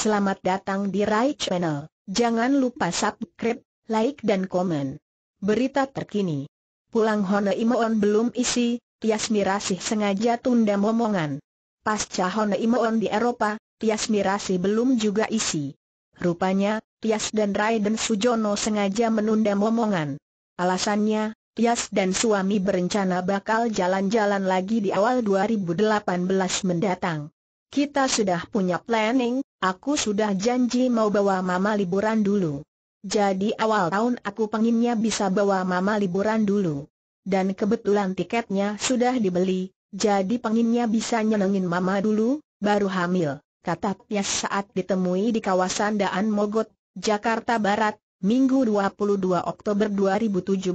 Selamat datang di Rai Channel. Jangan lupa subscribe, like dan komen. Berita terkini. Pulang Hone Imoon belum isi, Tias Mirasih sengaja tunda momongan. Pasca Hone Imoon di Eropa, Tias Mirasih belum juga isi. Rupanya, Tias dan Raiden Sujono sengaja menunda momongan. Alasannya, Tias dan suami berencana bakal jalan-jalan lagi di awal 2018 mendatang. Kita sudah punya planning, aku sudah janji mau bawa mama liburan dulu. Jadi awal tahun aku penginnya bisa bawa mama liburan dulu. Dan kebetulan tiketnya sudah dibeli, jadi penginnya bisa nyenengin mama dulu, baru hamil, kata Pias saat ditemui di kawasan Daan Mogot, Jakarta Barat, Minggu 22 Oktober 2017.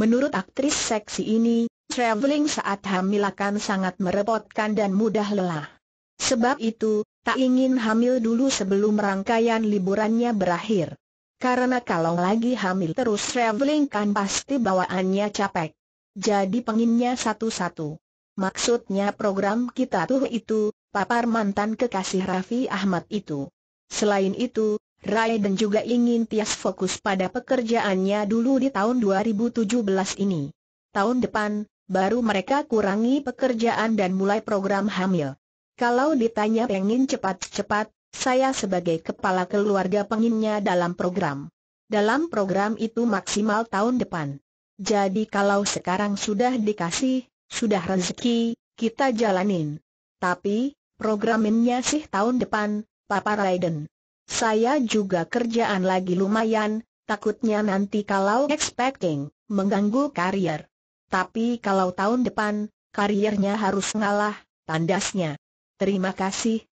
Menurut aktris seksi ini, traveling saat hamil akan sangat merepotkan dan mudah lelah. Sebab itu, tak ingin hamil dulu sebelum rangkaian liburannya berakhir. Karena kalau lagi hamil terus traveling kan pasti bawaannya capek. Jadi penginnya satu-satu. Maksudnya program kita tuh itu, papar mantan kekasih Raffi Ahmad itu. Selain itu, Rai dan juga ingin Tias fokus pada pekerjaannya dulu di tahun 2017 ini. Tahun depan, baru mereka kurangi pekerjaan dan mulai program hamil. Kalau ditanya pengin cepat-cepat, saya sebagai kepala keluarga penginnya dalam program. Dalam program itu maksimal tahun depan. Jadi kalau sekarang sudah dikasih, sudah rezeki, kita jalanin. Tapi, programnya sih tahun depan, Papa Raiden. Saya juga kerjaan lagi lumayan, takutnya nanti kalau expecting, mengganggu karier. Tapi kalau tahun depan, kariernya harus ngalah, tandasnya. Terima kasih,